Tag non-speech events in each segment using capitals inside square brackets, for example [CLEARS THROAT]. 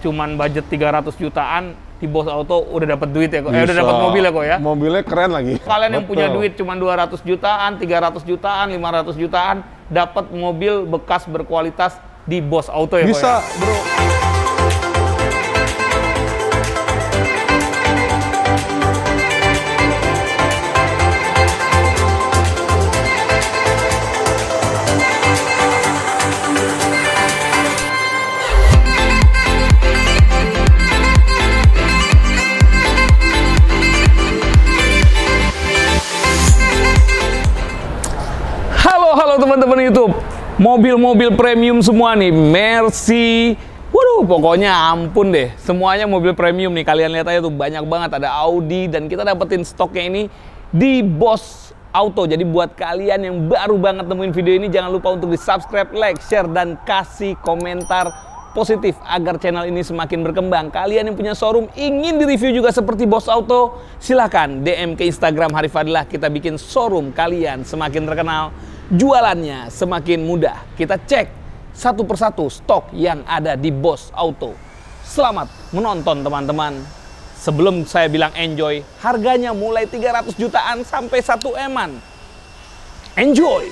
cuman budget 300 jutaan di bos auto udah dapat duit ya kok. Bisa. Eh udah dapat mobil ya kok ya. Mobilnya keren lagi. Kalian Betul. yang punya duit cuman 200 jutaan, 300 jutaan, 500 jutaan dapat mobil bekas berkualitas di bos auto ya, ya? Bisa, ya. Bro. halo teman-teman YouTube. Mobil-mobil premium semua nih, Mercy. Waduh, pokoknya ampun deh. Semuanya mobil premium nih. Kalian lihat aja tuh banyak banget ada Audi dan kita dapetin stoknya ini di Bos Auto. Jadi buat kalian yang baru banget nemuin video ini jangan lupa untuk di-subscribe, like, share dan kasih komentar positif agar channel ini semakin berkembang. Kalian yang punya showroom ingin direview juga seperti Bos Auto, silahkan DM ke Instagram Harif Kita bikin showroom kalian semakin terkenal, jualannya semakin mudah. Kita cek satu persatu stok yang ada di Bos Auto. Selamat menonton teman-teman. Sebelum saya bilang enjoy, harganya mulai 300 jutaan sampai satu eman. Enjoy!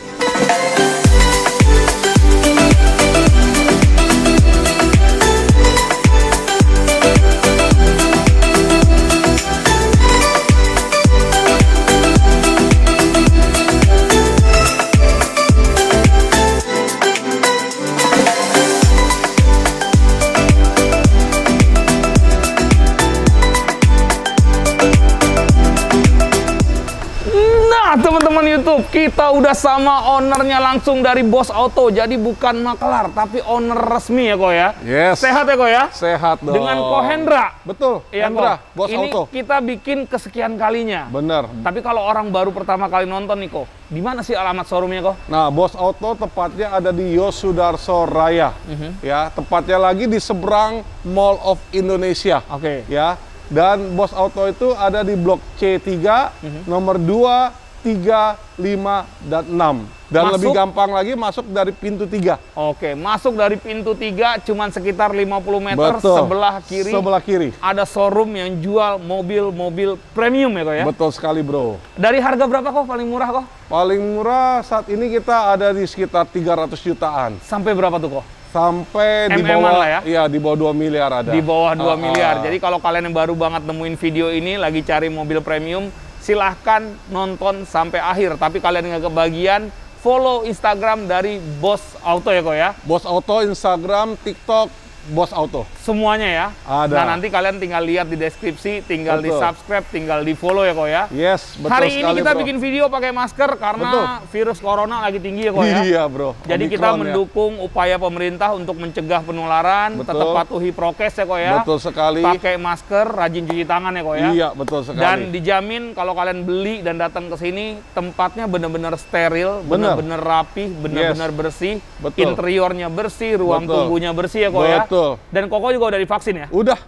kita udah sama ownernya langsung dari Bos Auto. Jadi bukan maklar tapi owner resmi ya kok ya. Yes. Sehat ya kok ya? Sehat dong. Dengan Ko Hendra. Betul, ya, Hendra, ko. Bos Ini Auto. kita bikin kesekian kalinya. Bener. Tapi kalau orang baru pertama kali nonton nih kok, di mana sih alamat showroomnya kok? Nah, Bos Auto tepatnya ada di Yosudarso Raya. uh mhm. -huh. Ya, tepatnya lagi di seberang Mall of Indonesia. Oke. Okay. Ya, dan Bos Auto itu ada di blok C3 uh -huh. nomor 2 3, 5, dan 6. Dan masuk, lebih gampang lagi masuk dari pintu 3. Oke, masuk dari pintu 3 cuman sekitar 50 meter Betul. sebelah kiri. Sebelah kiri. Ada showroom yang jual mobil-mobil premium ya ya? Betul sekali bro. Dari harga berapa kok paling murah kok? Paling murah saat ini kita ada di sekitar 300 jutaan. Sampai berapa tuh kok? sampai di bawah lah ya. Iya, di bawah 2 miliar ada. Di bawah 2 uh, ah, ah. miliar. Jadi kalau kalian yang baru banget nemuin video ini lagi cari mobil premium, silahkan nonton sampai akhir. Tapi kalian nggak kebagian, follow Instagram dari Bos Auto ya kok ya. Bos Auto, Instagram, TikTok, Bos Auto. Semuanya ya. Ada. Nah nanti kalian tinggal lihat di deskripsi, tinggal betul. di subscribe, tinggal di follow ya kok ya. Yes, betul Hari sekali, ini kita bro. bikin video pakai masker karena betul. virus corona lagi tinggi ya kok ya. Iya bro. Jadi kita ya. mendukung ya. upaya pemerintah untuk mencegah penularan, betul. tetap patuhi prokes ya kok ya. Betul sekali. Pakai masker, rajin cuci tangan ya kok ya. Iya betul sekali. Dan dijamin kalau kalian beli dan datang ke sini tempatnya benar-benar steril, benar-benar rapi, benar-benar yes. bersih, betul. interiornya bersih, ruang betul. tunggunya bersih ya kok ya. betul. ya. Betul. Dan Koko juga udah divaksin ya? Udah.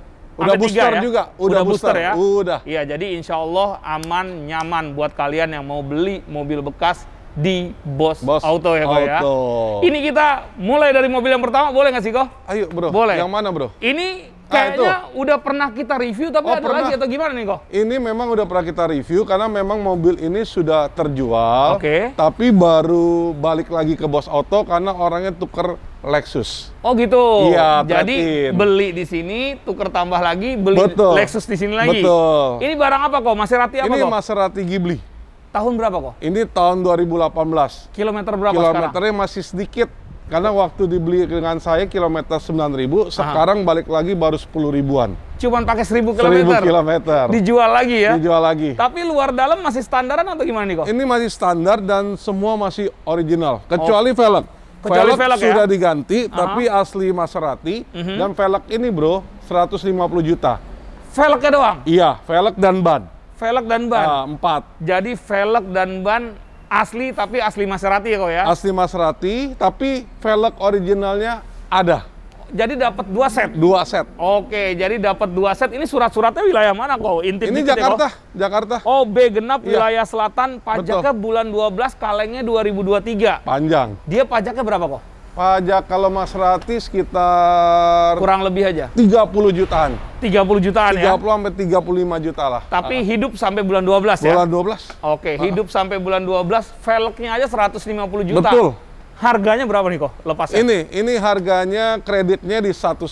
Udah Sampai booster ya? juga. Udah, udah booster, booster ya? Udah. Iya, jadi insya Allah aman, nyaman buat kalian yang mau beli mobil bekas di Bos, Bos Auto ya Pak ya. Ini kita mulai dari mobil yang pertama, boleh nggak sih kok? Ayo bro, boleh. yang mana bro? Ini ah, kayaknya ah, udah pernah kita review tapi oh, ada pernah. lagi atau gimana nih kok? Ini memang udah pernah kita review karena memang mobil ini sudah terjual. Oke. Okay. Tapi baru balik lagi ke Bos Auto karena orangnya tuker Lexus. Oh gitu. Iya. Jadi in. beli di sini, tuker tambah lagi, beli Betul. Lexus di sini lagi. Betul. Ini barang apa kok? Maserati apa kok? Ini Maserati Ghibli. Tahun berapa kok? Ini tahun 2018. Kilometer berapa Kilometernya sekarang? masih sedikit. Karena waktu dibeli dengan saya kilometer 9000, sekarang balik lagi baru 10 ribuan. Cuman pakai 1000 kilometer. 1000 kilometer. Dijual lagi ya? Dijual lagi. Tapi luar dalam masih standaran atau gimana nih kok? Ini masih standar dan semua masih original, oh. kecuali oh. velg. Kecuali velg, velg ya? sudah diganti, Aha. tapi asli Maserati uh mhm. -huh. dan velg ini bro 150 juta. Velgnya doang? Iya, velg dan ban velg dan ban. Uh, empat. Jadi velg dan ban asli tapi asli Maserati ya kok ya? Asli Maserati tapi velg originalnya ada. Jadi dapat dua set. Dua set. Oke, jadi dapat dua set. Ini surat-suratnya wilayah mana kok? Intip Ini ya, Jakarta, ya, Jakarta. Oh, B genap iya. wilayah selatan, pajaknya Betul. bulan 12, kalengnya 2023. Panjang. Dia pajaknya berapa kok? Pajak kalau Mas Rati sekitar kurang lebih aja 30 jutaan. 30 jutaan 30 ya. 30 sampai 35 juta lah. Tapi uh. hidup sampai bulan 12 ya. Bulan 12. Oke, uh. hidup sampai bulan 12, velgnya aja 150 juta. Betul. Harganya berapa nih kok lepasnya? Ini, ini harganya kreditnya di 1175. Oke.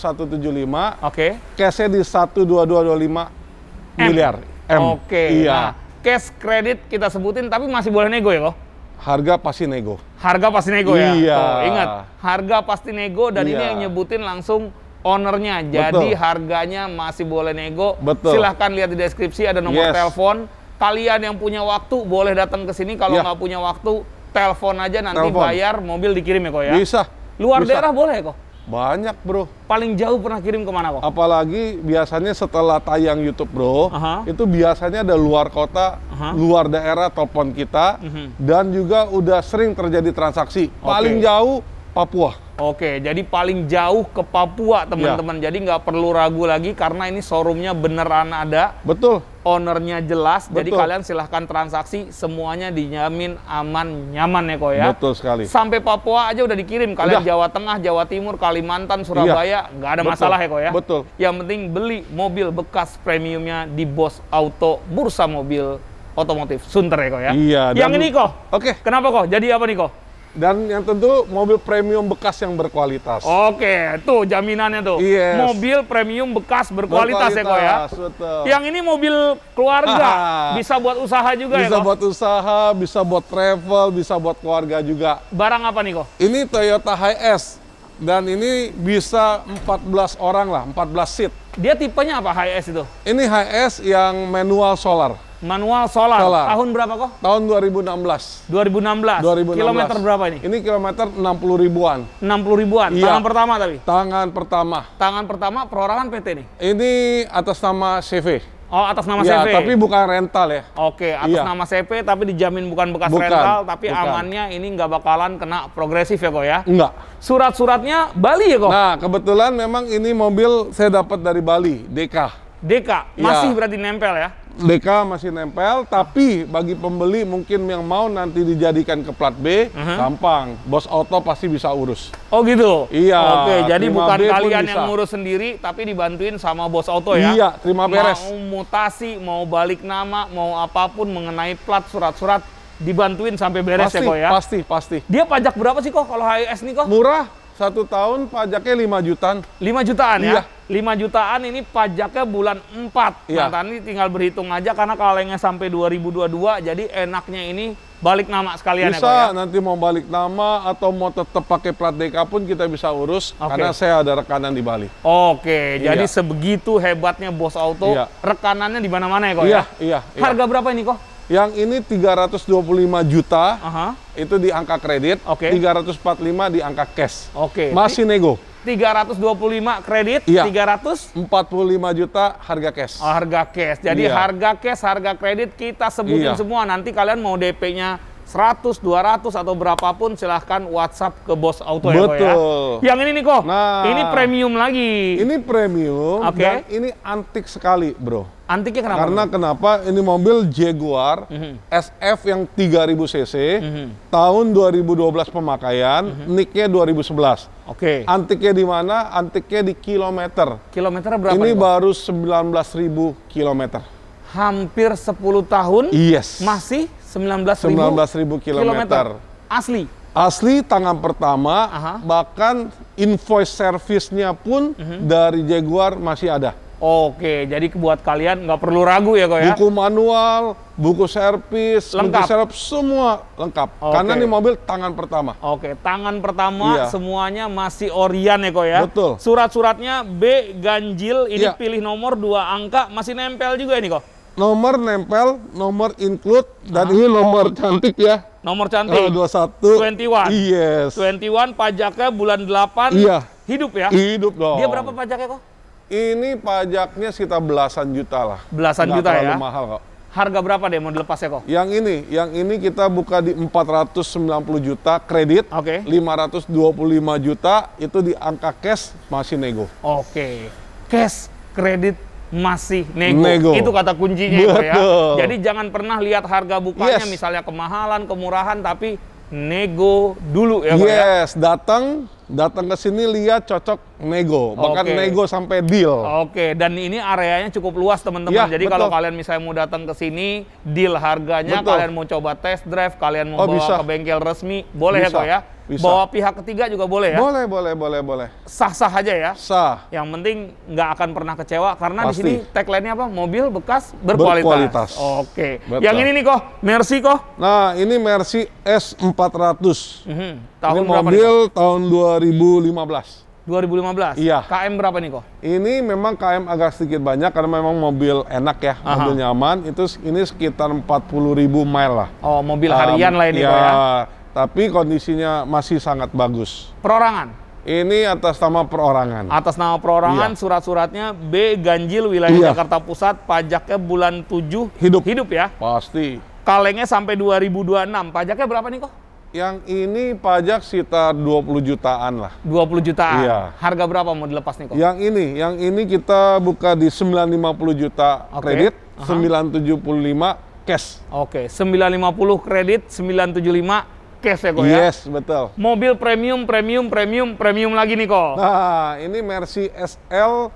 Okay. Cashnya di 12225 miliar. M. Oke. Okay. Iya. Nah, cash kredit kita sebutin tapi masih boleh nego ya kok? Harga pasti nego. Harga pasti nego iya. ya. Iya. Oh, ingat, harga pasti nego dan iya. ini yang nyebutin langsung ownernya. Jadi Betul. harganya masih boleh nego. Betul. Silahkan lihat di deskripsi ada nomor yes. telepon. Kalian yang punya waktu boleh datang ke sini. Kalau iya. nggak punya waktu, telepon aja nanti telepon. bayar mobil dikirim ya kok ya. Bisa. Luar Bisa. daerah boleh kok. Banyak bro. Paling jauh pernah kirim kemana kok? Apalagi biasanya setelah tayang YouTube bro, uh -huh. itu biasanya ada luar kota, uh -huh. luar daerah telepon kita, uh mhm. -huh. dan juga udah sering terjadi transaksi. Okay. Paling jauh Papua. Oke, jadi paling jauh ke Papua, iya. teman-teman. Ya. Jadi nggak perlu ragu lagi karena ini showroomnya beneran ada. Betul. Ownernya jelas. Betul. Jadi kalian silahkan transaksi, semuanya dijamin aman, nyaman ya kok ya. Betul sekali. Sampai Papua aja udah dikirim. Kalian udah. Jawa Tengah, Jawa Timur, Kalimantan, iya. Surabaya, nggak ada Betul. masalah ya kok ya. Betul. Yang penting beli mobil bekas premiumnya di Bos Auto Bursa Mobil Otomotif Sunter ya kok ya. Iya. Yang ini kok. Oke. Kenapa kok? Jadi apa nih kok? dan yang tentu mobil premium bekas yang berkualitas. Oke, tuh jaminannya tuh. Yes. Mobil premium bekas berkualitas, ya, ya? berkualitas ya kok ya. Betul. Yang ini mobil keluarga, bisa buat usaha juga bisa ya Bisa buat usaha, bisa buat travel, bisa buat keluarga juga. Barang apa nih kok? Ini Toyota HS dan ini bisa 14 orang lah, 14 seat. Dia tipenya apa HS itu? Ini HS yang manual solar. Manual solar. solar. Tahun berapa kok? Tahun 2016. 2016. 2016. Kilometer berapa ini? Ini kilometer 60 ribuan. 60 ribuan. Iya. Tangan pertama tapi. Tangan pertama. Tangan pertama perorangan PT nih. Ini atas nama CV. Oh, atas nama ya, CV. tapi bukan rental ya. Oke, atas iya. nama CV tapi dijamin bukan bekas bukan, rental, tapi bukan. amannya ini nggak bakalan kena progresif ya kok ya? Enggak. Surat-suratnya Bali ya kok? Nah, kebetulan memang ini mobil saya dapat dari Bali, DK. DK, masih ya. berarti nempel ya? DK masih nempel, tapi bagi pembeli mungkin yang mau nanti dijadikan ke plat B, uh -huh. gampang. Bos Oto pasti bisa urus. Oh gitu? Iya. Oke, jadi bukan B kalian yang ngurus sendiri, tapi dibantuin sama Bos Oto ya? Iya, terima beres. Mau mutasi, mau balik nama, mau apapun mengenai plat, surat-surat, dibantuin sampai beres ya, pasti, ya kok ya? Pasti, pasti. Dia pajak berapa sih kok kalau HIS nih kok? Murah, satu tahun pajaknya lima jutaan. Lima jutaan ya? Iya. Lima jutaan ini pajaknya bulan empat. Iya. Nah, tadi tinggal berhitung aja karena kalengnya sampai 2022 jadi enaknya ini balik nama sekalian bisa, ya Bisa ya? nanti mau balik nama atau mau tetap pakai plat DK pun kita bisa urus okay. karena saya ada rekanan di Bali. Oke, iya. jadi sebegitu hebatnya Bos Auto, iya. rekanannya di mana-mana ya kok iya, ya? Iya, iya. Harga berapa ini kok? Yang ini 325 juta, Aha. itu di angka kredit, okay. 345 di angka cash. Oke. Okay. Masih nego. 325 kredit, iya. puluh lima juta harga cash. Oh, harga cash. Jadi iya. harga cash, harga kredit kita sebutin iya. semua. Nanti kalian mau DP-nya 100, 200 atau berapapun silahkan WhatsApp ke bos auto ya, Betul. ya. Betul. Yang ini nih kok. Nah, ini premium lagi. Ini premium okay. dan ini antik sekali, Bro. Antiknya kenapa? Karena bro? kenapa ini mobil Jaguar mm-hmm. SF yang 3000 cc, mm-hmm. tahun 2012 pemakaian, mm-hmm. nicknya 2011. Oke. Okay. Antiknya di mana? Antiknya di kilometer. Kilometer berapa? Ini nih, baru 19.000 kilometer. Hampir 10 tahun. Yes. Masih 19.000 19.000 kilometer. Asli. Asli tangan pertama, Aha. bahkan invoice servisnya pun mm-hmm. dari Jaguar masih ada. Oke, jadi buat kalian nggak perlu ragu ya kok ya. Buku manual, buku servis, lengkap. buku servis semua lengkap. Oke. Karena ini mobil tangan pertama. Oke, tangan pertama iya. semuanya masih Orian ya kok ya. Betul. Surat-suratnya B ganjil, ini iya. pilih nomor dua angka masih nempel juga ini kok. Nomor nempel, nomor include dan ah. ini nomor cantik ya. Nomor cantik. Oh, 21. 21. Yes. 21 pajaknya bulan 8. Iya. Hidup ya? Hidup dong. Dia berapa pajaknya kok? Ini pajaknya sekitar belasan juta lah. Belasan Nggak juta ya? mahal kok. Harga berapa deh mau dilepas ya kok? Yang ini, yang ini kita buka di 490 juta kredit, Oke. Okay. 525 juta itu di angka cash masih nego. Oke. Okay. Cash kredit masih nego. nego. Itu kata kuncinya Betul. itu ya. Jadi jangan pernah lihat harga bukanya yes. misalnya kemahalan, kemurahan tapi nego dulu ya, ya. Yes, ya? datang datang ke sini lihat cocok nego bahkan nego sampai deal oke okay. dan ini areanya cukup luas teman-teman ya, jadi kalau kalian misalnya mau datang ke sini deal harganya betul. kalian mau coba test drive kalian mau oh, bawa bisa. ke bengkel resmi boleh ya, bisa. ya kok ya bisa. bawa pihak ketiga juga boleh ya boleh boleh boleh boleh sah sah aja ya sah yang penting nggak akan pernah kecewa karena Pasti. di sini tagline-nya apa mobil bekas berkualitas, berkualitas. oke okay. yang ini nih kok Mercy kok nah ini Mercy S 400 mm -hmm. tahun ini mobil nih, tahun 2015 2015. Iya. KM berapa nih kok? Ini memang KM agak sedikit banyak karena memang mobil enak ya, Aha. mobil nyaman. Itu ini sekitar 40 ribu mile lah. Oh, mobil harian um, lah ini ya, kok ya. Tapi kondisinya masih sangat bagus. Perorangan? Ini atas nama perorangan. Atas nama perorangan, iya. surat-suratnya B Ganjil wilayah iya. Jakarta Pusat, pajaknya bulan 7. Hidup. Hidup ya? Pasti. Kalengnya sampai 2026, pajaknya berapa nih kok? Yang ini pajak sekitar 20 jutaan lah. 20 jutaan. Iya. Harga berapa mau dilepas nih kok? Yang ini, yang ini kita buka di 950 juta okay. kredit, uh -huh. 975 cash. Oke, okay. 950 kredit, 975 cash ya kok yes, ya? Yes, betul. Mobil premium, premium, premium, premium lagi nih kok. Nah, ini Mercy SL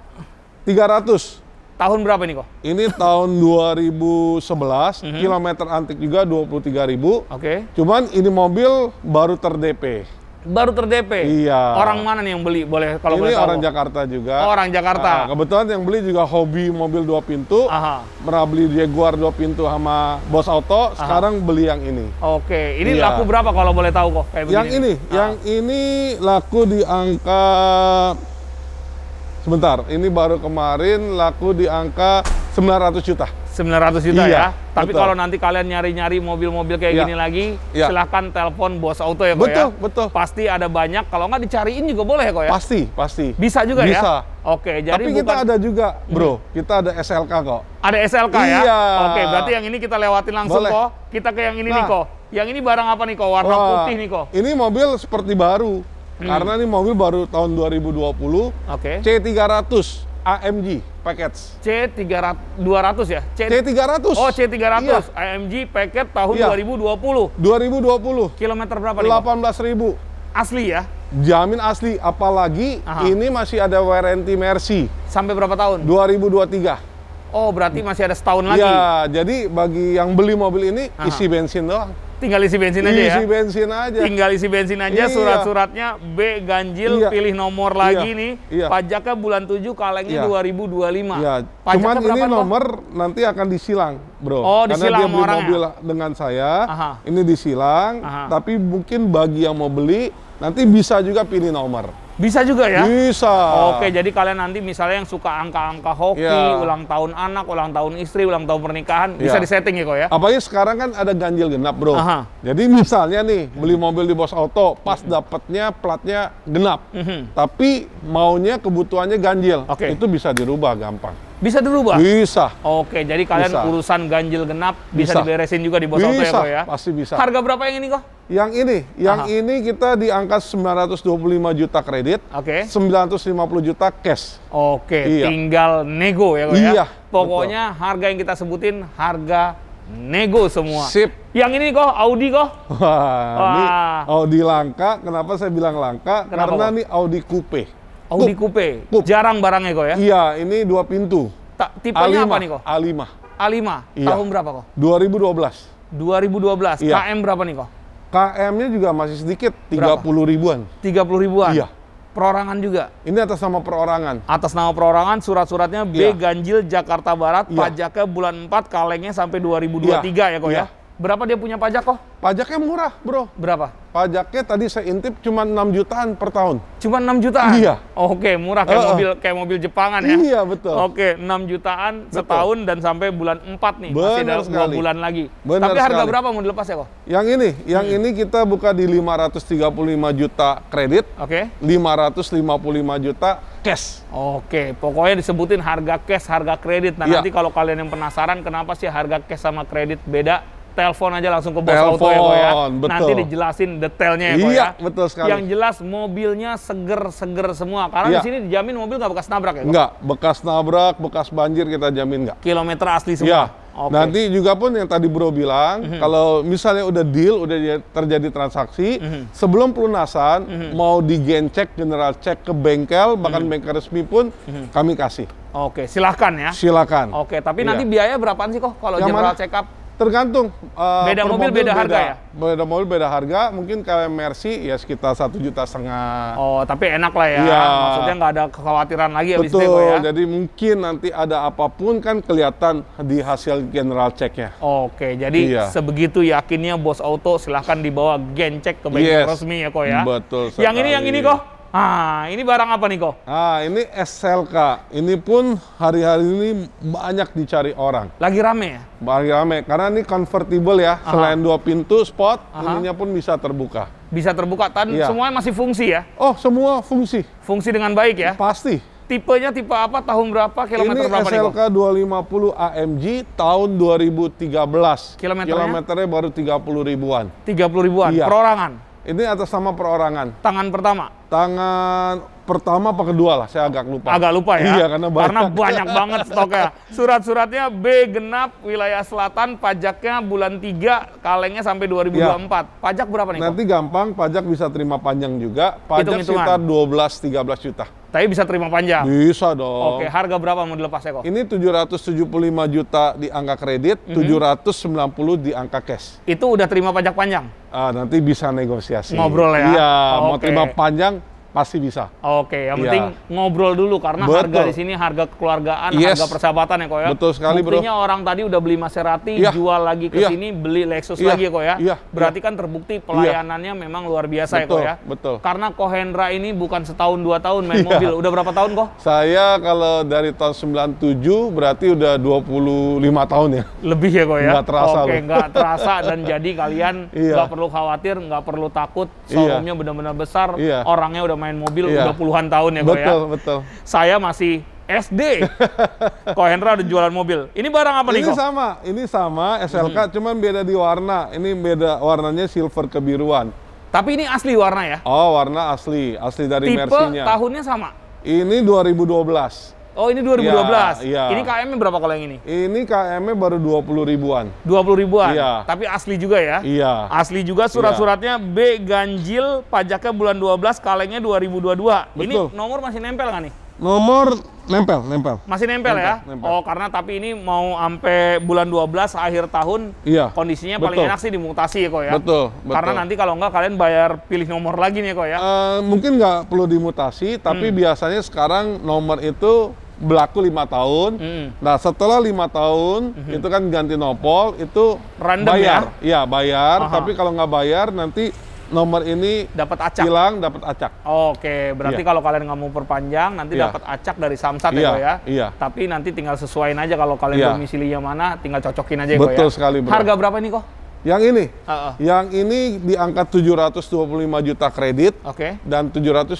300. Tahun berapa nih kok? Ini tahun 2011, mm-hmm. kilometer antik juga 23.000. Oke. Okay. Cuman ini mobil baru ter-DP. Baru ter-DP? Iya. Orang mana nih yang beli? Boleh kalau ini boleh orang tahu. Jakarta juga. Oh, orang Jakarta. Nah, kebetulan yang beli juga hobi mobil dua pintu. Aha. Pernah beli Jaguar dua pintu sama Bos Auto. Aha. Sekarang beli yang ini. Oke. Okay. Ini iya. laku berapa kalau boleh tahu kok? Kayak yang begini. ini, Aha. yang ah. ini laku di angka Sebentar, ini baru kemarin laku di angka 900 juta. 900 juta iya, ya. Tapi betul. kalau nanti kalian nyari-nyari mobil-mobil kayak iya. gini lagi, iya. silahkan telepon Bos Auto ya, Ko ya. Betul, ya? betul. Pasti ada banyak. Kalau nggak dicariin juga boleh ya, ya? Pasti, pasti. Bisa juga Bisa. ya? Bisa. Oke, jadi Tapi bukan... kita ada juga, Bro. Hmm. Kita ada SLK kok. Ada SLK ya? iya. ya? Oke, berarti yang ini kita lewatin langsung boleh. kok. Kita ke yang ini nah. nih, kok. Yang ini barang apa nih, kok? Warna Wah, putih nih, kok. Ini mobil seperti baru. Hmm. Karena ini mobil baru tahun 2020. Oke. Okay. C300 AMG package. C300 200 ya? C, C300. Oh, C300 iya. AMG package tahun iya. 2020. 2020. Kilometer berapa nih? ribu, Asli ya? Jamin asli, apalagi Aha. ini masih ada warranty Mercy. Sampai berapa tahun? 2023. Oh, berarti masih ada setahun lagi. Iya, jadi bagi yang beli mobil ini Aha. isi bensin doang. Tinggal isi bensin aja isi ya. bensin aja. Tinggal isi bensin aja iya. surat-suratnya B ganjil iya. pilih nomor iya. lagi nih. Iya. Pajaknya bulan 7 kalengnya iya. 2025. Iya. Pajaknya Cuman ini nomor nanti akan disilang, Bro. Oh, Karena disilang dia beli mobil dengan saya. Aha. Ini disilang, Aha. tapi mungkin bagi yang mau beli nanti bisa juga pilih nomor. Bisa juga ya? Bisa. Oke, jadi kalian nanti misalnya yang suka angka-angka hoki, ya. ulang tahun anak, ulang tahun istri, ulang tahun pernikahan, ya. bisa disetting ya kok ya? Apalagi sekarang kan ada ganjil genap bro. Aha. Jadi misalnya nih, beli mobil di bos auto, pas mm dapatnya platnya genap. Mm -hmm. Tapi maunya kebutuhannya ganjil. Okay. Itu bisa dirubah gampang. Bisa dirubah? Bisa. Oke, jadi kalian bisa. urusan ganjil genap bisa, bisa diberesin juga di Bosoto ya, bisa, ya, ya? pasti bisa. Harga berapa yang ini, kok? Yang ini, yang Aha. ini kita di angka 925 juta kredit, oke. Okay. 950 juta cash. Oke, iya. tinggal nego ya, kok ya? iya, ya? Pokoknya betul. harga yang kita sebutin harga nego semua. Sip. Yang ini kok Audi kok? Wah, Wah. Ini Audi langka. Kenapa saya bilang langka? Kenapa, Karena kok? ini Audi coupe. Audi Kup. Coupe. Kup. Jarang barangnya kok ya? Iya, ini dua pintu. Ta tipenya A5. apa nih kok? A5. A5. A5. Iya. Tahun berapa kok? 2012. 2012. Iya. KM berapa nih kok? KM-nya juga masih sedikit, 30 berapa? ribuan. 30 ribuan? Iya. Perorangan juga? Ini atas nama perorangan. Atas nama perorangan, surat-suratnya B iya. Ganjil Jakarta Barat, iya. pajaknya bulan 4, kalengnya sampai 2023 iya. ya kok iya. ya? Berapa dia punya pajak kok? Pajaknya murah, bro. Berapa? Pajaknya tadi saya intip cuma 6 jutaan per tahun. Cuma 6 jutaan? Iya. Oke, murah kayak uh, mobil kayak mobil Jepangan ya. Iya, betul. Oke, 6 jutaan betul. setahun dan sampai bulan 4 nih, Bener masih dalam sekali. 2 bulan lagi. Bener Tapi harga sekali. berapa mau dilepas ya kok? Yang ini, yang hmm. ini kita buka di 535 juta kredit. Oke. Okay. 555 juta cash. Oke, pokoknya disebutin harga cash, harga kredit. Nah, iya. nanti kalau kalian yang penasaran kenapa sih harga cash sama kredit beda telepon aja langsung ke bos telepon, auto ya, ya. Betul. Nanti dijelasin detailnya ya, Pak iya, ya. betul sekali. Yang jelas mobilnya seger-seger semua. Karena iya. di sini dijamin mobil nggak bekas nabrak ya, Pak? Nggak, bekas nabrak, bekas banjir kita jamin nggak. Kilometer asli semua? Iya. Okay. Nanti juga pun yang tadi Bro bilang, mm -hmm. kalau misalnya udah deal, udah terjadi transaksi, mm -hmm. sebelum pelunasan, mm -hmm. mau digencek, general cek ke bengkel, bahkan mm -hmm. bengkel resmi pun, mm -hmm. kami kasih. Oke, silahkan ya. Silahkan. Oke, tapi iya. nanti biaya berapaan sih kok kalau general mana? check up? Tergantung. Uh, beda mobil, mobil beda, harga ya. Beda mobil beda harga, mungkin kalau Mercy ya sekitar satu juta setengah. Oh, tapi enak lah ya. ya. Maksudnya nggak ada kekhawatiran lagi ya. Betul, Betul. Ya. Jadi mungkin nanti ada apapun kan kelihatan di hasil general checknya. Oke, jadi iya. sebegitu yakinnya bos auto silahkan dibawa gen check ke bengkel yes. resmi ya kok ya. Betul. Sekali. Yang ini yang ini kok. Ah, ini barang apa nih kok? Ah, ini SLK. Ini pun hari-hari ini banyak dicari orang. Lagi rame ya? Lagi rame, karena ini convertible ya. Aha. Selain dua pintu spot, Aha. ininya pun bisa terbuka. Bisa terbuka, dan iya. semuanya masih fungsi ya? Oh, semua fungsi. Fungsi dengan baik ya? Pasti. Tipenya tipe apa, tahun berapa, kilometer ini berapa SLK nih SLK 250 AMG tahun 2013. Kilometernya? Kilometernya baru 30 ribuan. 30 ribuan? Iya. Perorangan? Ini atas nama perorangan. Tangan pertama? tangan pertama apa kedua lah, saya agak lupa. Agak lupa ya? Iya, karena banyak. Karena banyak banget stoknya. Surat-suratnya B genap wilayah selatan, pajaknya bulan 3, kalengnya sampai 2024. Ya. Pajak berapa nih? Nanti gampang, pajak bisa terima panjang juga. Pajak Hitung sekitar 12-13 juta. Tapi bisa terima panjang? Bisa dong. Oke, harga berapa mau dilepas ya kok? Ini 775 juta di angka kredit, mm -hmm. 790 di angka cash. Itu udah terima pajak panjang? Ah, nanti bisa negosiasi. Ngobrol ya? Iya, oh, mau terima panjang, pasti bisa. Oke, yang iya. penting ngobrol dulu karena Betul. harga di sini harga kekeluargaan, yes. harga persahabatan ya kok ya. Betul sekali Buktinya bro. orang tadi udah beli Maserati, ya. jual lagi ke ya. sini, beli Lexus ya. lagi ya kok ya. ya. Berarti kan terbukti iya. pelayanannya ya. memang luar biasa Betul. ya kok ya. Betul. Karena Kohendra ini bukan setahun dua tahun main ya. mobil. Udah berapa tahun kok? Saya kalau dari tahun 97 berarti udah 25 tahun ya. Lebih ya kok ya. Nggak terasa. Oke, nggak terasa [LAUGHS] dan jadi kalian iya. nggak perlu khawatir, nggak perlu takut. Showroomnya benar-benar besar, orangnya udah main mobil yeah. udah puluhan tahun ya gue ya. Betul, Saya masih SD. [LAUGHS] Kok Hendra udah jualan mobil. Ini barang apa ini nih, Ini sama, ini sama SLK hmm. cuman beda di warna. Ini beda warnanya silver kebiruan. Tapi ini asli warna ya? Oh, warna asli, asli dari Mercy-nya. Tipe tahunnya sama. Ini 2012. Oh ini 2012. Ya, iya. Ini KM-nya berapa kalau yang ini? Ini KM-nya baru 20 ribuan. 20 ribuan. Iya. Tapi asli juga ya? Iya. Asli juga iya. surat-suratnya B ganjil pajaknya bulan 12 kalengnya 2022. Betul. Ini nomor masih nempel nggak nih? Nomor nempel, nempel. Masih nempel, ya? nempel ya? Nempel. Oh, karena tapi ini mau sampai bulan 12 akhir tahun. Iya. Kondisinya betul. paling enak sih dimutasi ya kok ya. Betul, betul. Karena nanti kalau nggak kalian bayar pilih nomor lagi nih kok ya. Uh, mungkin nggak perlu dimutasi, tapi hmm. biasanya sekarang nomor itu berlaku lima tahun. Mm. Nah setelah lima tahun mm -hmm. itu kan ganti nopol itu Random bayar, ya, ya bayar. Aha. Tapi kalau nggak bayar nanti nomor ini dapat acak hilang dapat acak. Oke, berarti yeah. kalau kalian nggak mau perpanjang nanti yeah. dapat acak dari Samsat yeah. ya, Iya. Yeah. Iya. Tapi nanti tinggal sesuaiin aja kalau kalian yeah. domisilinya mana, tinggal cocokin aja ya, ya? Betul sekali, bro. Harga berapa nih kok? Yang ini. Uh -uh. Yang ini diangkat 725 juta kredit. Oke. Okay. Dan 750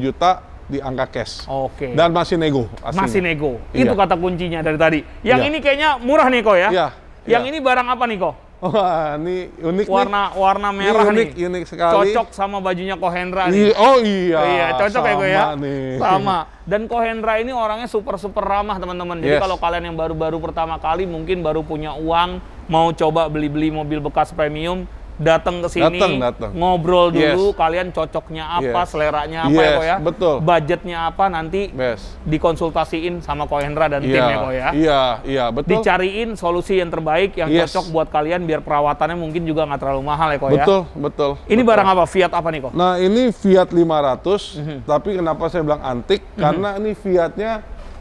juta di angka cash. Oke. Okay. Dan masih nego. Aslinya. Masih nego. Iya. Itu kata kuncinya dari tadi. Yang iya. ini kayaknya murah nih kok ya. Iya. Yang iya. ini barang apa nih kok? [LAUGHS] Wah, ini unik warna, nih. Warna merah unik, nih. Unik sekali. Cocok sama bajunya Kohendra nih. oh iya. Iya, cocok ya, ya? sama ya gue ya. Nih. Sama. Dan Kohendra ini orangnya super-super ramah teman-teman. Jadi yes. kalau kalian yang baru-baru pertama kali mungkin baru punya uang mau coba beli-beli mobil bekas premium, datang ke sini, dateng, dateng. ngobrol dulu yes. kalian cocoknya apa, yes. seleranya apa yes, ya kok ya, betul. budgetnya apa nanti yes. dikonsultasiin sama Hendra dan yeah. timnya kok ya. Iya, yeah, iya yeah, betul. Dicariin solusi yang terbaik yang yes. cocok buat kalian biar perawatannya mungkin juga nggak terlalu mahal ya kok ya. Betul, betul. Ini barang apa? Fiat apa nih kok? Nah ini Fiat 500, mm -hmm. tapi kenapa saya bilang antik? Mm -hmm. Karena ini Fiatnya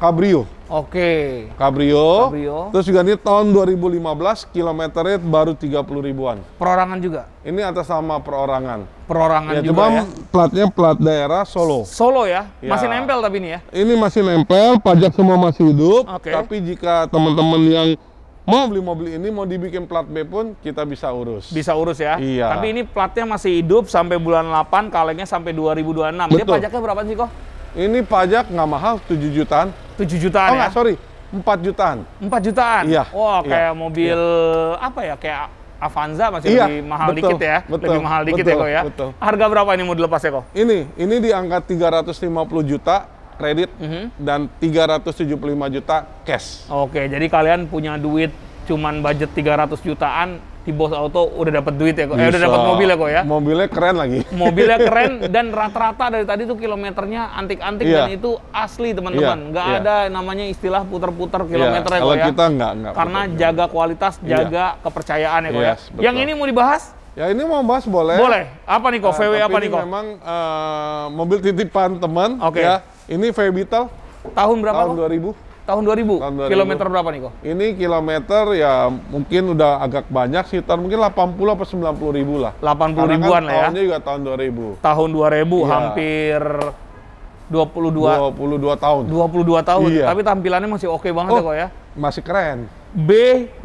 Cabrio. Oke. Okay. Cabrio. Cabrio. Terus juga ini tahun 2015 kilometernya baru 30 ribuan. Perorangan juga. Ini atas sama perorangan. Perorangan ya, juga cuma ya. platnya plat daerah Solo. Solo ya? ya. Masih nempel tapi ini ya. Ini masih nempel, pajak semua masih hidup. Okay. Tapi jika teman-teman yang mau beli mobil ini mau dibikin plat B pun kita bisa urus. Bisa urus ya. Iya. Tapi ini platnya masih hidup sampai bulan 8, kalengnya sampai 2026. Betul. Dia pajaknya berapa sih kok? Ini pajak nggak mahal, 7 jutaan. 7 jutaan oh, ya? Oh sorry, 4 jutaan. 4 jutaan? Iya. Wah, wow, iya. kayak iya, mobil iya. apa ya? Kayak Avanza masih iya, lebih mahal betul, dikit ya. Betul, lebih mahal dikit ya, betul, ya kok ya. Betul. Harga berapa ini mau dilepas ya kok? Ini, ini di angka 350 juta kredit mm -hmm. dan 375 juta cash. Oke, jadi kalian punya duit cuman budget 300 jutaan di Bos Auto udah dapat duit ya kok. Bisa. Eh udah dapat mobil ya kok ya. Mobilnya keren lagi. Mobilnya [LAUGHS] keren dan rata-rata dari tadi tuh kilometernya antik-antik yeah. dan itu asli teman-teman. Yeah. Nggak yeah. ada namanya istilah putar-putar iya, kilometer yeah. ya kok ya. kita nggak, nggak. Karena jaga kualitas, iya. jaga yeah. kepercayaan ya kok ya. yes, ya. Betul. Yang ini mau dibahas? Ya ini mau bahas boleh. Boleh. Apa nih kok? Uh, eh, VW apa nih kok? memang uh, mobil titipan teman. Oke. Okay. Ya. Ini VW Beetle. Tahun berapa? Tahun kok? 2000. Tahun 2000. Tahun 2000. Kilometer berapa nih kok? Ini kilometer ya mungkin udah agak banyak sih, tahun mungkin 80 atau 90 ribu lah. 80 Karena kan ribuan kan lah ya. Tahunnya juga tahun 2000. Tahun 2000 ya. hampir 22 22 tahun. 22 tahun. Iya. Tapi tampilannya masih oke okay banget ya, oh, ya kok ya. Masih keren. B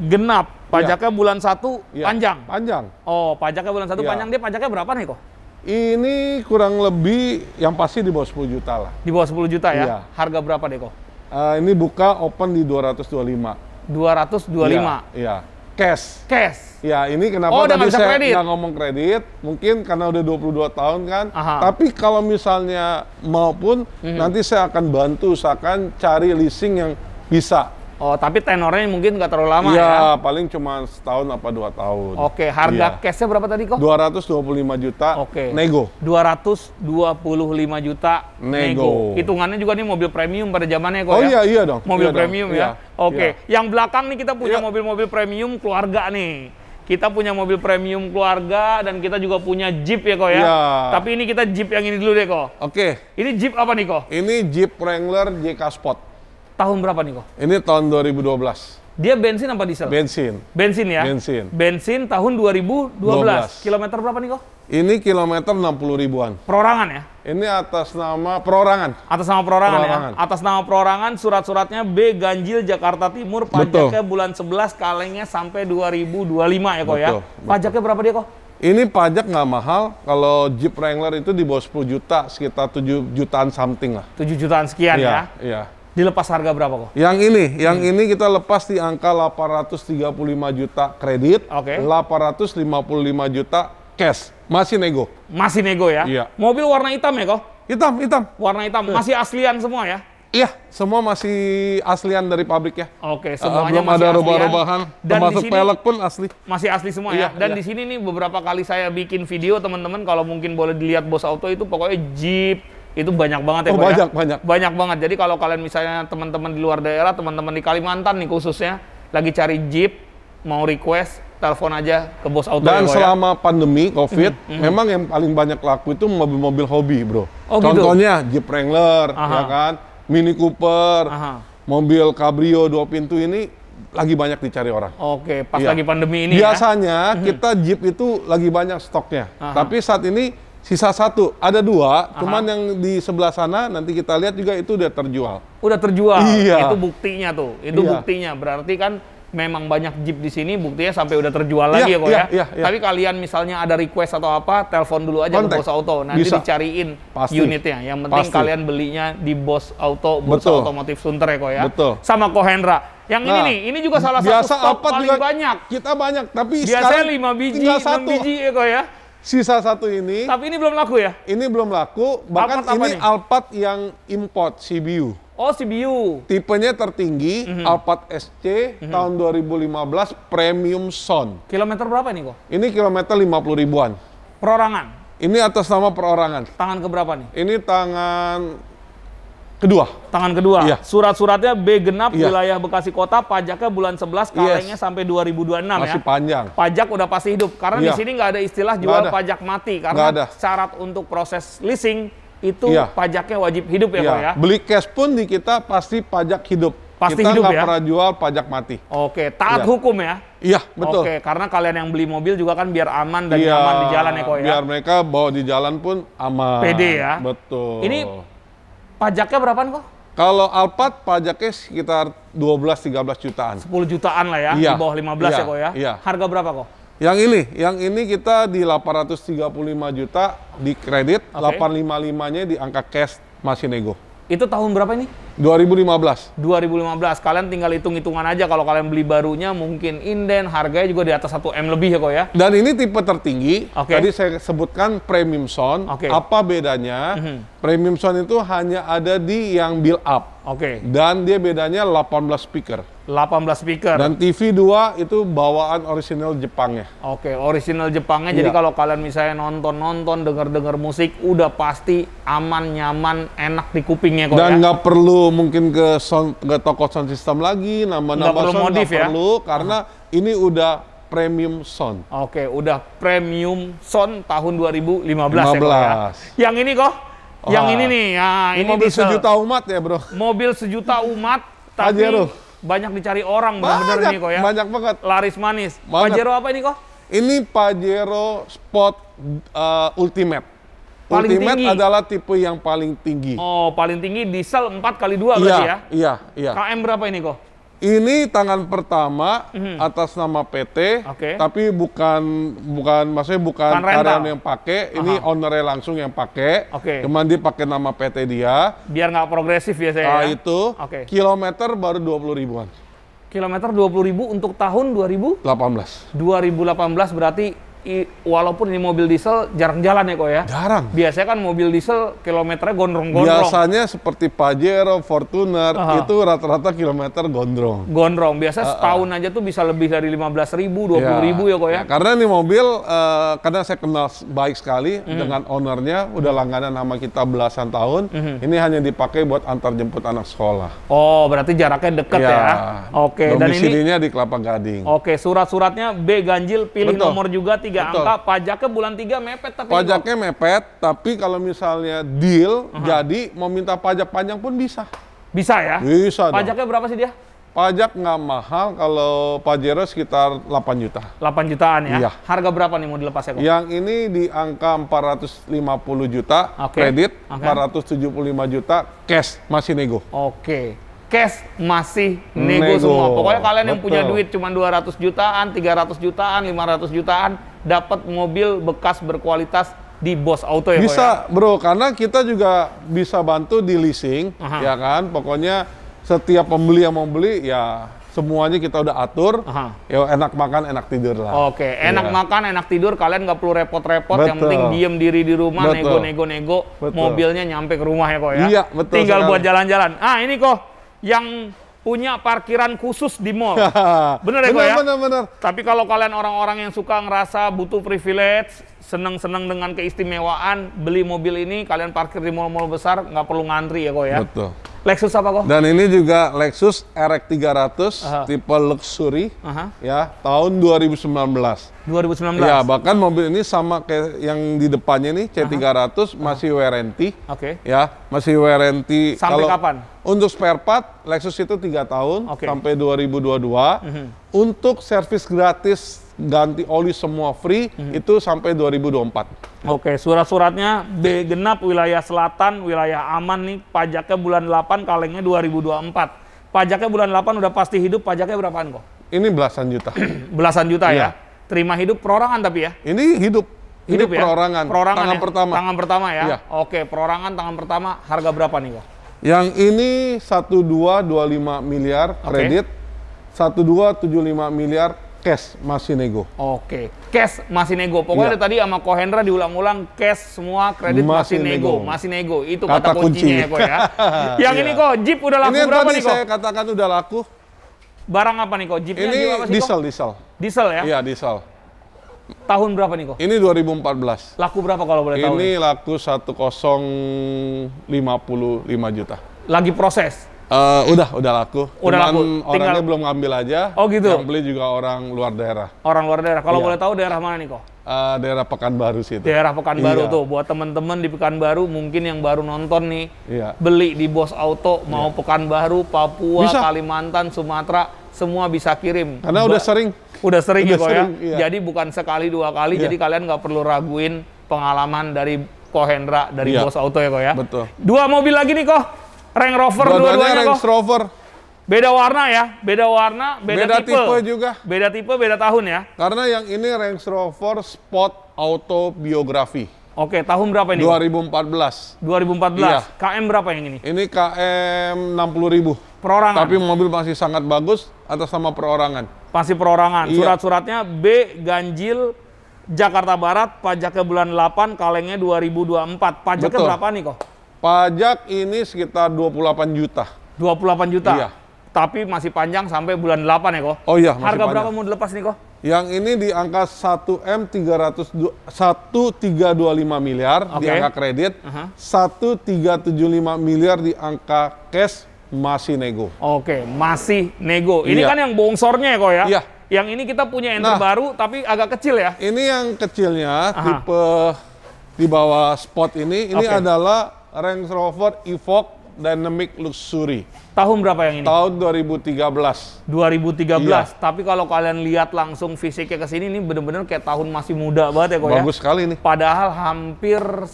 genap. Pajaknya iya. bulan 1 iya. panjang. Panjang. Oh, pajaknya bulan 1 iya. panjang. Dia pajaknya berapa nih kok? Ini kurang lebih yang pasti di bawah 10 juta lah. Di bawah 10 juta ya? Iya. Harga berapa deh kok? uh, ini buka open di 225. 225. Iya. Ya. Cash. Cash. Ya, ini kenapa oh, tadi saya nggak ngomong kredit, mungkin karena udah 22 tahun kan. Aha. Tapi kalau misalnya maupun mm -hmm. nanti saya akan bantu, saya cari leasing yang bisa Oh, tapi tenornya mungkin nggak terlalu lama iya, ya? Iya, paling cuma setahun apa dua tahun. Oke, harga iya. cashnya berapa tadi kok? 225 juta Oke. Okay. nego. 225 juta nego. Hitungannya juga nih mobil premium pada zamannya kok oh, ya? Oh iya, iya dong. Mobil iya premium dong. ya? Iya. Oke, iya. yang belakang nih kita punya iya. mobil-mobil iya. premium keluarga nih. Kita punya mobil premium keluarga dan kita juga punya Jeep ya kok ya? Iya. Tapi ini kita Jeep yang ini dulu deh kok. Oke. Ini Jeep apa nih kok? Ini Jeep Wrangler JK Sport. Tahun berapa nih kok? Ini tahun 2012. Dia bensin apa diesel? Bensin. Bensin ya? Bensin. Bensin tahun 2012. 12. Kilometer berapa nih kok? Ini kilometer 60 ribuan. Perorangan ya? Ini atas nama perorangan. Atas nama perorangan, ya? perorangan. ya? Atas nama perorangan, surat-suratnya B Ganjil Jakarta Timur, pajaknya betul. bulan 11, kalengnya sampai 2025 ya kok ya? betul, ya? Betul. Pajaknya berapa dia kok? Ini pajak nggak mahal, kalau Jeep Wrangler itu di bawah 10 juta, sekitar 7 jutaan something lah. 7 jutaan sekian iya, ya? Iya. Dilepas harga berapa kok? Yang ini, yang hmm. ini kita lepas di angka 835 juta kredit, okay. 855 juta cash. Masih nego. Masih nego ya? Iya. Mobil warna hitam ya kok? Hitam, hitam. Warna hitam, eh. masih aslian semua ya? Iya, semua masih aslian dari pabrik ya. Oke, eh, semuanya uh, belum masih ada rubah-rubahan, termasuk pelek pun asli. Masih asli semua iya, ya. Dan iya. di sini nih beberapa kali saya bikin video teman-teman kalau mungkin boleh dilihat bos auto itu pokoknya Jeep, itu banyak banget ya oh, banyak, ya? banyak banyak banyak banget jadi kalau kalian misalnya teman-teman di luar daerah teman-teman di Kalimantan nih khususnya lagi cari jeep mau request telepon aja ke bos auto dan ya, ya? selama ya. pandemi covid mm -hmm. memang yang paling banyak laku itu mobil-mobil hobi bro oh, gitu? contohnya gitu? jeep wrangler ya Aha. ya kan mini cooper Aha. mobil cabrio dua pintu ini lagi banyak dicari orang. Oke, pas ya. lagi pandemi ini. Biasanya ya? kita Jeep itu lagi banyak stoknya, Aha. tapi saat ini Sisa satu, ada dua, Aha. cuman yang di sebelah sana nanti kita lihat juga itu udah terjual. Udah terjual. Iya. Itu buktinya tuh. Itu iya. buktinya. Berarti kan memang banyak Jeep di sini, buktinya sampai udah terjual iya, lagi ya, ya kok ya, Iya, iya. Tapi kalian misalnya ada request atau apa, telepon dulu aja Kontek. ke Bos Auto, nanti Bisa. dicariin Pasti. unitnya. Yang penting Pasti. kalian belinya di Bos Auto, Bursa Betul. Otomotif Sunter ya kok ya. Betul. Sama Kohendra. Yang nah, ini nih, ini juga salah biasa satu stok paling juga banyak. Kita banyak, tapi biasanya lima biji, 6 satu. biji ya kok ya. Sisa satu ini. Tapi ini belum laku ya? Ini belum laku. Bahkan Alphard ini Alphard yang import CBU. Oh, CBU. Tipenya tertinggi, mm -hmm. Alphard SC mm -hmm. tahun 2015 premium sound. Kilometer berapa ini kok? Ini kilometer 50 ribuan. Perorangan? Ini atas nama perorangan. Tangan ke berapa nih? Ini tangan Kedua. Tangan kedua. Iya. Surat-suratnya B genap iya. wilayah Bekasi Kota, pajaknya bulan 11, kalengnya yes. sampai 2026 Masih ya. panjang. Pajak udah pasti hidup. Karena iya. di sini nggak ada istilah jual ada. pajak mati. Karena ada. syarat untuk proses leasing itu iya. pajaknya wajib hidup ya iya. Pak ya? Beli cash pun di kita pasti pajak hidup. Pasti kita hidup ya? Kita pernah jual pajak mati. Oke, taat iya. hukum ya? Iya, betul. Oke, karena kalian yang beli mobil juga kan biar aman dan iya, nyaman di jalan ya kok ya? Biar mereka bawa di jalan pun aman. Pede ya? Betul. Ini Pajaknya berapaan kok? Kalau Alphard pajaknya sekitar 12-13 jutaan. 10 jutaan lah ya, iya. di bawah 15 iya. ya kok ya. Iya. Harga berapa kok? Yang ini, yang ini kita di 835 juta di kredit, okay. 855-nya di angka cash masih nego. Itu tahun berapa ini? 2015. 2015. Kalian tinggal hitung-hitungan aja kalau kalian beli barunya mungkin inden harganya juga di atas 1 M lebih ya kok ya. Dan ini tipe tertinggi. Okay. Tadi saya sebutkan premium sound. Okay. Apa bedanya? Mm -hmm. Premium sound itu hanya ada di yang build up. Oke. Okay. Dan dia bedanya 18 speaker. 18 speaker. Dan TV 2 itu bawaan original Jepang ya. Oke, okay, original Jepangnya. Iya. Jadi kalau kalian misalnya nonton-nonton, denger-denger musik, udah pasti aman, nyaman, enak di kupingnya kok Dan ya. nggak ya? perlu mungkin ke sound, ke toko sound system lagi, nama-nama sound modif, ya? perlu karena -huh. ini udah premium sound. Oke, okay, udah premium sound tahun 2015 15. ya kok ya. Yang ini kok? Yang ini nih, ya, ah, ini, ini mobil sejuta umat ya bro. Mobil sejuta umat, tapi banyak dicari orang benar-benar ini kok ya. Banyak banget. Laris manis. Banget. Pajero apa ini kok? Ini Pajero Sport uh, Ultimate. Paling Ultimate tinggi. adalah tipe yang paling tinggi. Oh, paling tinggi diesel 4 kali 2 berarti iya, ya? Iya, iya. KM berapa ini kok? Ini tangan pertama hmm atas nama PT, okay. tapi bukan bukan maksudnya bukan karyawan yang pakai, ini ownernya langsung yang pakai. Okay. Cuman dia pakai nama PT dia. Biar nggak progresif biasanya. Nah, ya? itu okay. kilometer baru dua puluh ribuan. Kilometer dua puluh ribu untuk tahun dua Dua ribu? Delapan belas. ribu delapan belas berarti I, walaupun ini mobil diesel jarang jalan ya kok ya. Jarang. Biasanya kan mobil diesel kilometernya gondrong-gondrong. Biasanya seperti Pajero, Fortuner uh -huh. itu rata-rata kilometer gondrong. Gondrong. Biasa uh -huh. setahun aja tuh bisa lebih dari lima belas ribu, iya. dua ya. ribu ya kok ya. ya karena ini mobil uh, karena saya kenal baik sekali mm. dengan ownernya, udah langganan nama kita belasan tahun. -hmm. Ini hanya dipakai buat antar jemput anak sekolah. Oh, berarti jaraknya dekat ya. ya. Oke. Okay. Dan ini di Kelapa Gading. Oke, okay. surat-suratnya B ganjil pilih Betul. nomor juga tiga tiga Betul. angka, pajaknya bulan tiga mepet tapi pajaknya mepet, tapi kalau misalnya deal, uh-huh. jadi mau minta pajak panjang pun bisa. Bisa ya? Bisa. Pajaknya berapa sih dia? Pajak nggak mahal kalau Pajero sekitar 8 juta. 8 jutaan ya? Iya. Harga berapa nih mau dilepas ya? Yang ini di angka 450 juta okay. kredit, okay. 475 juta cash masih nego. Oke. Okay cash masih nego, nego semua. Pokoknya kalian Betul. yang punya duit cuma 200 jutaan, 300 jutaan, 500 jutaan dapat mobil bekas berkualitas di Bos Auto ya? Bisa, ya? Bro, karena kita juga bisa bantu di leasing, Aha. ya kan? Pokoknya setiap pembeli yang mau beli ya semuanya kita udah atur. Aha. Ya enak makan, enak tidur lah. Oke, enak ya. makan, enak tidur. Kalian nggak perlu repot-repot. Yang penting diem diri di rumah, nego-nego-nego. Mobilnya nyampe ke rumah ya kok ya. Iya, betul. Tinggal sekali. buat jalan-jalan. Ah ini kok yang punya parkiran khusus di mall. [LAUGHS] bener ya, ya? bener, ya? Bener, bener. Tapi kalau kalian orang-orang yang suka ngerasa butuh privilege, seneng seneng dengan keistimewaan beli mobil ini kalian parkir di mall-mall besar nggak perlu ngantri ya kok ya. Betul. Lexus apa kok? Dan ini juga Lexus RX 300 uh -huh. tipe luxury uh -huh. ya tahun 2019. 2019. Ya, bahkan mobil ini sama kayak yang di depannya nih C300 uh -huh. masih warranty. Oke. Okay. Ya, masih warranty Sampai kalau, kapan? Untuk spare part Lexus itu tiga tahun okay. sampai 2022. Uh -huh. Untuk servis gratis ganti oli semua free hmm. itu sampai 2024. Oke, surat-suratnya B genap wilayah selatan, wilayah aman nih, pajaknya bulan 8, kalengnya 2024. Pajaknya bulan 8 udah pasti hidup, pajaknya berapaan kok? Ini belasan juta. [CLEARS THROAT] belasan juta ya? iya. ya. Terima hidup perorangan tapi ya. Ini hidup. Hidup ini ya? perorangan. Perorangan tangan ya? pertama. Tangan pertama ya. Iya. Oke, perorangan tangan pertama harga berapa nih kok? Yang ini 1225 miliar kredit. Okay. 1275 miliar cash masih nego. Oke, okay. cash masih nego. Pokoknya yeah. tadi sama Ko Hendra diulang-ulang cash semua kredit masih, masih nego. nego, masih nego. Itu kata, kata kuncinya kunci. ya, Ko ya. [LAUGHS] yang yeah. ini iya. kok Jeep udah laku ini berapa nih Ko? saya katakan udah laku. Barang apa nih Ko? Jeepnya ini apa diesel, diesel. Diesel ya? Iya, diesel. Tahun berapa nih kok? Ini 2014. Laku berapa kalau boleh tahu? Ini laku 1055 juta. Lagi proses. Uh, udah, udah laku. Udah Cuman laku. Tinggal... Orangnya Tinggal... belum ngambil aja. Oh gitu. Yang beli juga orang luar daerah. Orang luar daerah. Kalau iya. boleh tahu daerah mana nih kok? Uh, eh, daerah Pekanbaru sih. Daerah Pekanbaru iya. tuh. Buat temen-temen di Pekanbaru mungkin yang baru nonton nih, iya. beli di Bos Auto mau iya. Pekanbaru, Papua, bisa. Kalimantan, Sumatera, semua bisa kirim. Karena ba udah sering. Udah sering udah ya kok ya? sering, ya. Iya. Jadi bukan sekali dua kali. Iya. Jadi kalian nggak perlu raguin pengalaman dari Kohendra dari iya. Bos Auto ya kok ya. Betul. Dua mobil lagi nih kok. Range Rover dua-duanya dua Range Rover. Beda warna ya, beda warna, beda, beda tipe. tipe juga. Beda tipe, beda tahun ya. Karena yang ini Range Rover Sport Autobiografi. Oke, tahun berapa ini? 2014. 2014. Iya. KM berapa yang ini? Ini KM 60.000. Perorangan. Tapi mobil masih sangat bagus atas nama perorangan. Pasti perorangan. Iya. Surat-suratnya B Ganjil Jakarta Barat, pajaknya bulan 8, kalengnya 2024. Pajaknya Betul. berapa nih kok? Pajak ini sekitar 28 juta. 28 juta? Iya. Tapi masih panjang sampai bulan 8 ya, kok. Oh iya, masih Harga panjang. berapa mau dilepas nih, kok? Yang ini di angka 1M 300 1325 miliar okay. di angka kredit, uh -huh. 1375 miliar di angka cash masih nego. Oke, okay, masih nego. Ini iya. kan yang bongsornya ya, kok ya? Iya. Yang ini kita punya yang nah, baru tapi agak kecil ya. Ini yang kecilnya -huh. tipe di bawah spot ini ini okay. adalah Range Rover Evoque Dynamic Luxury. Tahun berapa yang ini? Tahun 2013. 2013. Iya. Tapi kalau kalian lihat langsung fisiknya ke sini ini benar-benar kayak tahun masih muda banget ya kok ya. Bagus sekali ini. Padahal hampir 9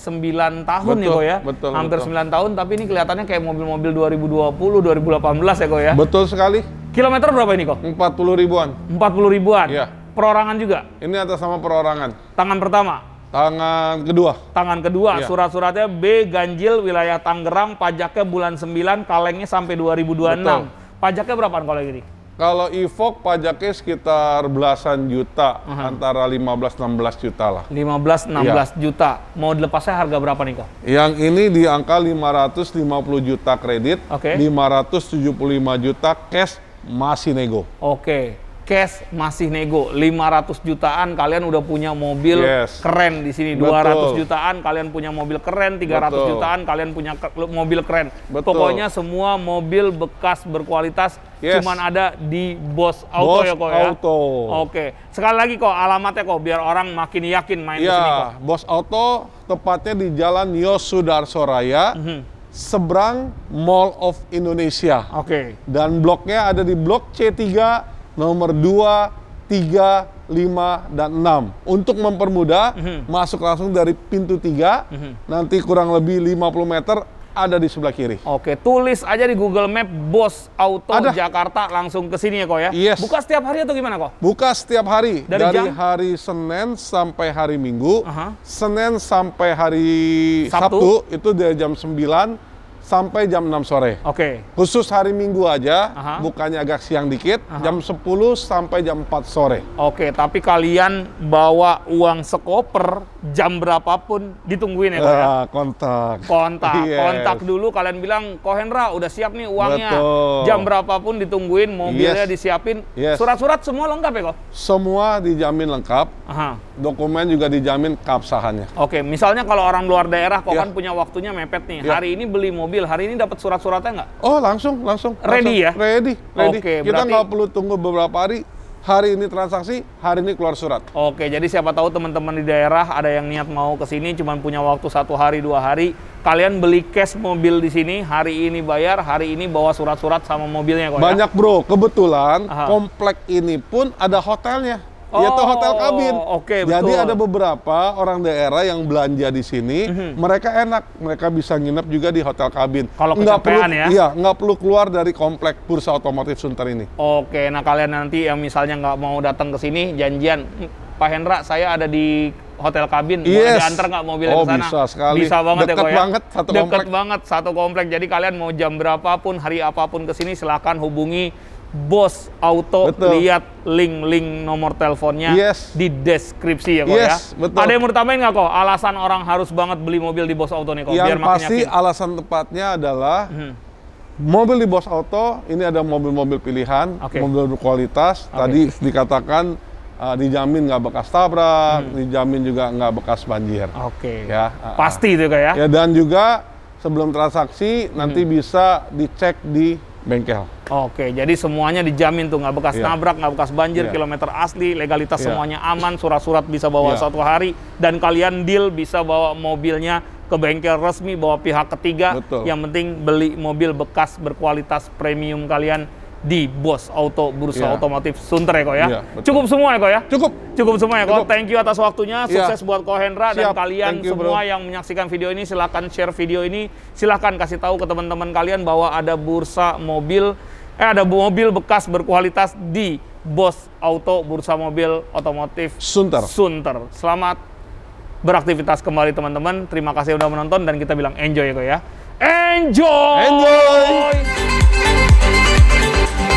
tahun ya, betul, ya kok ya. Betul. Hampir betul. 9 tahun tapi ini kelihatannya kayak mobil-mobil 2020, 2018 ya kok ya. Betul sekali. Kilometer berapa ini kok? 40 ribuan. 40 ribuan. Iya. Perorangan juga? Ini atas nama perorangan. Tangan pertama? Tangan kedua. Tangan kedua, iya. surat-suratnya B ganjil wilayah Tangerang, pajaknya bulan 9, kalengnya sampai 2026. Betul. Pajaknya berapa kalau ini? Kalau Evok pajaknya sekitar belasan juta, uh -huh. antara 15-16 juta lah. 15-16 iya. juta. Mau dilepasnya harga berapa nih Kak? Yang ini di angka 550 juta kredit, okay. 575 juta cash masih nego. Oke. Okay cash masih nego 500 jutaan kalian udah punya mobil yes. keren di sini Betul. ratus jutaan kalian punya mobil keren 300 Betul. jutaan kalian punya ke mobil keren Betul. pokoknya semua mobil bekas berkualitas yes. cuman ada di Bos Auto Boss ya kok ya Auto oke sekali lagi kok alamatnya kok biar orang makin yakin main ya, di iya, sini kok Bos Auto tepatnya di Jalan Yosudarso Raya mm -hmm seberang Mall of Indonesia. Oke. Okay. Dan bloknya ada di blok C3 nomor 2, 3, 5, dan 6. Untuk mempermudah, mm -hmm. masuk langsung dari pintu 3, mm -hmm. nanti kurang lebih 50 meter ada di sebelah kiri. Oke, tulis aja di Google Map Bos Auto ada. Jakarta langsung ke sini ya kok ya. Yes. Buka setiap hari atau gimana kok? Buka setiap hari dari, dari jam? hari Senin sampai hari Minggu. Uh -huh. Senin sampai hari Sabtu. Sabtu itu dari jam 9 sampai jam 6 sore. Oke. Okay. Khusus hari Minggu aja, Aha. bukannya agak siang dikit, Aha. jam 10 sampai jam 4 sore. Oke, okay, tapi kalian bawa uang sekoper jam berapapun ditungguin ya Pak ya? Ah, kontak. Kontak. [LAUGHS] Yes. Kontak dulu kalian bilang, Kohendra udah siap nih uangnya. Betul. Jam berapapun ditungguin, mobilnya yes. disiapin. Surat-surat yes. semua lengkap ya kok? Semua dijamin lengkap. Aha. Dokumen juga dijamin keabsahannya. Oke, okay. misalnya kalau orang luar daerah kok yeah. kan punya waktunya mepet nih. Yeah. Hari ini beli mobil, hari ini dapat surat-suratnya nggak? Oh langsung, langsung. Ready ya? Ready, ready. Okay, Kita nggak berarti... perlu tunggu beberapa hari, hari ini transaksi, hari ini keluar surat. Oke, jadi siapa tahu teman-teman di daerah ada yang niat mau ke sini, cuma punya waktu satu hari, dua hari. Kalian beli cash mobil di sini, hari ini bayar, hari ini bawa surat-surat sama mobilnya. Ya? Banyak ya? bro, kebetulan Aha. komplek ini pun ada hotelnya. Iya, oh, yaitu hotel kabin. Oke, okay, Jadi ada beberapa orang daerah yang belanja di sini, mm -hmm. mereka enak, mereka bisa nginep juga di hotel kabin. Kalau nggak perlu, ya? Iya, nggak perlu keluar dari komplek bursa otomotif Sunter ini. Oke, okay, nah kalian nanti yang misalnya nggak mau datang ke sini, janjian Pak Hendra, saya ada di hotel kabin, yes. mau diantar nggak mobil oh, ke sana? Bisa sekali. Bisa banget ya, Deket ya, Koya. banget satu Deket banget satu komplek. Jadi kalian mau jam berapapun, hari apapun ke sini, silahkan hubungi Bos Auto betul. lihat link-link nomor teleponnya yes. di deskripsi ya kok ya. yes, ya. Betul. Ada yang mau ditambahin nggak kok? Alasan orang harus banget beli mobil di Bos Auto nih kok. Yang biar pasti yakin. alasan tepatnya adalah hmm. mobil di Bos Auto ini ada mobil-mobil pilihan, okay. mobil berkualitas. Okay. Tadi dikatakan uh, dijamin nggak bekas tabrak, hmm. dijamin juga nggak bekas banjir. Oke. Okay. Ya. Uh, uh. pasti itu ya. Ya dan juga sebelum transaksi hmm. nanti bisa dicek di bengkel. Oke, jadi semuanya dijamin tuh nggak bekas yeah. nabrak, nggak bekas banjir, yeah. kilometer asli, legalitas yeah. semuanya aman, surat-surat bisa bawa yeah. satu hari, dan kalian deal bisa bawa mobilnya ke bengkel resmi, bawa pihak ketiga. Betul. Yang penting beli mobil bekas berkualitas premium kalian di Bos Auto Bursa yeah. Otomotif Sunter ya kok ya. Yeah, iya, Cukup semua ya kok ya. Cukup. Cukup semua ya kok. Thank you atas waktunya. Iya. Sukses yeah. buat kok Hendra Siap. dan kalian you, semua bro. yang menyaksikan video ini silahkan share video ini. Silahkan kasih tahu ke teman-teman kalian bahwa ada bursa mobil eh ada mobil bekas berkualitas di Bos Auto Bursa Mobil Otomotif Sunter. Sunter. Selamat beraktivitas kembali teman-teman. Terima kasih sudah menonton dan kita bilang enjoy ya kok ya. Enjoy. Enjoy. Thank you.